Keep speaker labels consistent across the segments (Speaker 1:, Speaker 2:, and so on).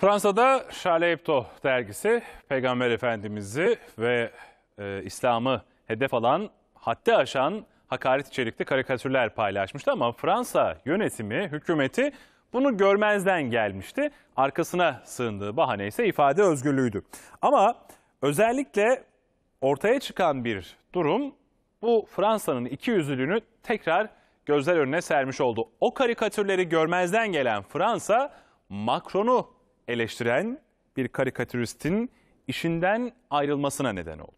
Speaker 1: Fransa'da Charlie Hebdo dergisi Peygamber Efendimiz'i ve e, İslam'ı hedef alan, haddi aşan hakaret içerikli karikatürler paylaşmıştı ama Fransa yönetimi, hükümeti bunu görmezden gelmişti. Arkasına sığındığı bahane ise ifade özgürlüğüydü. Ama özellikle ortaya çıkan bir durum bu Fransa'nın iki yüzlülüğünü tekrar gözler önüne sermiş oldu. O karikatürleri görmezden gelen Fransa Macron'u eleştiren bir karikatüristin işinden ayrılmasına neden oldu.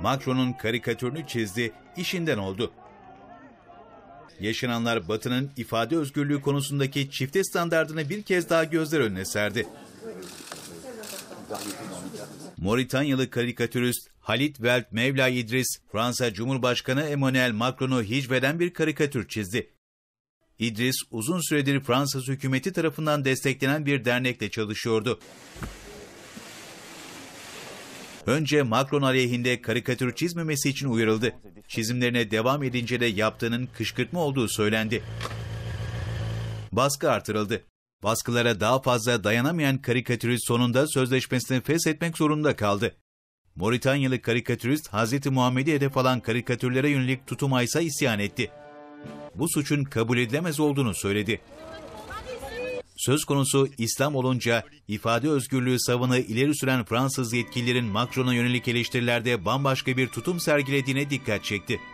Speaker 2: Macron'un karikatürünü çizdi, işinden oldu. Yaşananlar Batı'nın ifade özgürlüğü konusundaki çifte standardını bir kez daha gözler önüne serdi. Moritanyalı karikatürist Halit Velt Mevla İdris, Fransa Cumhurbaşkanı Emmanuel Macron'u hicveden bir karikatür çizdi. İdris uzun süredir Fransız hükümeti tarafından desteklenen bir dernekle çalışıyordu. Önce Macron aleyhinde karikatür çizmemesi için uyarıldı. Çizimlerine devam edince de yaptığının kışkırtma olduğu söylendi. Baskı artırıldı. Baskılara daha fazla dayanamayan karikatürist sonunda sözleşmesini feshetmek zorunda kaldı. Moritanyalı karikatürist Hz. Muhammed'i hedef alan karikatürlere yönelik tutuma ise isyan etti bu suçun kabul edilemez olduğunu söyledi. Söz konusu İslam olunca ifade özgürlüğü savını ileri süren Fransız yetkililerin Macron'a yönelik eleştirilerde bambaşka bir tutum sergilediğine dikkat çekti.